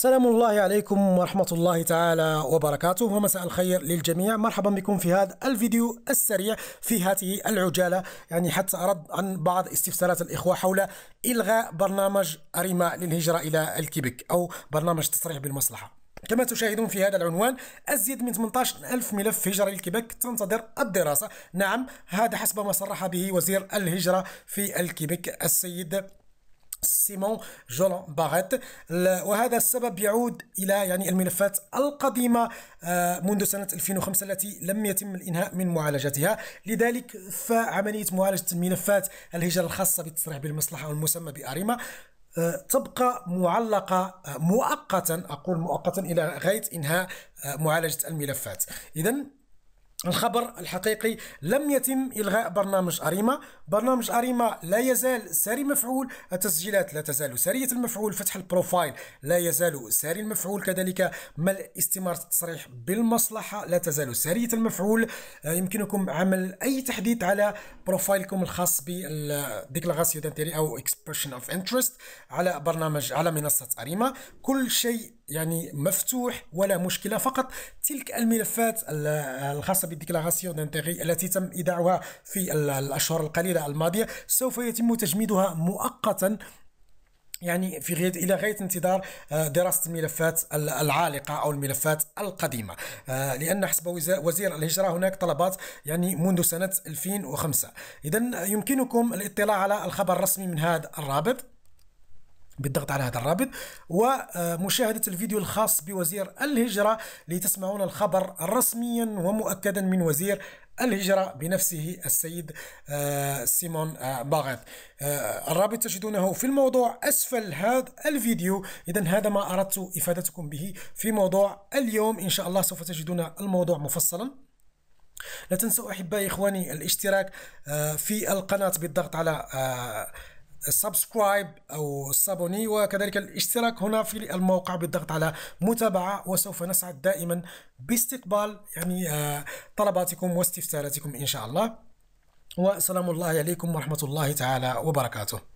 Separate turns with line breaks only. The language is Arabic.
السلام الله عليكم ورحمة الله تعالى وبركاته ومساء الخير للجميع مرحبا بكم في هذا الفيديو السريع في هذه العجالة يعني حتى أرد عن بعض استفسارات الإخوة حول إلغاء برنامج أريما للهجرة إلى الكيبك أو برنامج تصريح بالمصلحة كما تشاهدون في هذا العنوان أزيد من 18 ألف ملف هجرة للكيبك تنتظر الدراسة نعم هذا حسب ما صرح به وزير الهجرة في الكيبك السيد سيمون جولان باريت وهذا السبب يعود الى يعني الملفات القديمه آه، منذ سنه 2005 التي لم يتم الانهاء من معالجتها لذلك فعمليه معالجه الملفات الهجره الخاصه بالتصريح بالمصلحه والمسمى باريما آه، تبقى معلقة آه، مؤقتا أقول مؤقتا إلى غاية إنهاء معالجة الملفات إذا الخبر الحقيقي لم يتم إلغاء برنامج أريما برنامج أريما لا يزال ساري مفعول التسجيلات لا تزال سارية المفعول فتح البروفايل لا يزال ساري المفعول كذلك ملء استمارة التصريح بالمصلحة لا تزال سارية المفعول آه، يمكنكم عمل أي تحديث على بروفايلكم الخاص بالديكلاراسيو دانتيري أو اكسبريشن اوف انترست على برنامج على منصة أريما كل شيء يعني مفتوح ولا مشكلة فقط تلك الملفات الخاصة بالديكلاراسيون دانتيغي التي تم إيداعها في الأشهر القليلة الماضية سوف يتم تجميدها مؤقتا يعني في غير إلى غاية انتظار آه، دراسة الملفات العالقة أو الملفات القديمة آه، لأن حسب وزير الهجرة هناك طلبات يعني منذ سنة 2005 إذا يمكنكم الاطلاع على الخبر الرسمي من هذا الرابط بالضغط على هذا الرابط ومشاهدة الفيديو الخاص بوزير الهجرة لتسمعون الخبر رسميا ومؤكدا من وزير الهجرة بنفسه السيد آه، سيمون آه، باغيث آه، الرابط تجدونه في الموضوع أسفل هذا الفيديو إذا هذا ما أردت إفادتكم به في موضوع اليوم إن شاء الله سوف تجدون الموضوع مفصلا لا تنسوا احبائي اخواني الاشتراك في القناه بالضغط على سبسكرايب او سابوني وكذلك الاشتراك هنا في الموقع بالضغط على متابعه وسوف نسعد دائما باستقبال يعني آه، طلباتكم واستفساراتكم ان شاء الله وسلام الله عليكم ورحمه الله تعالى وبركاته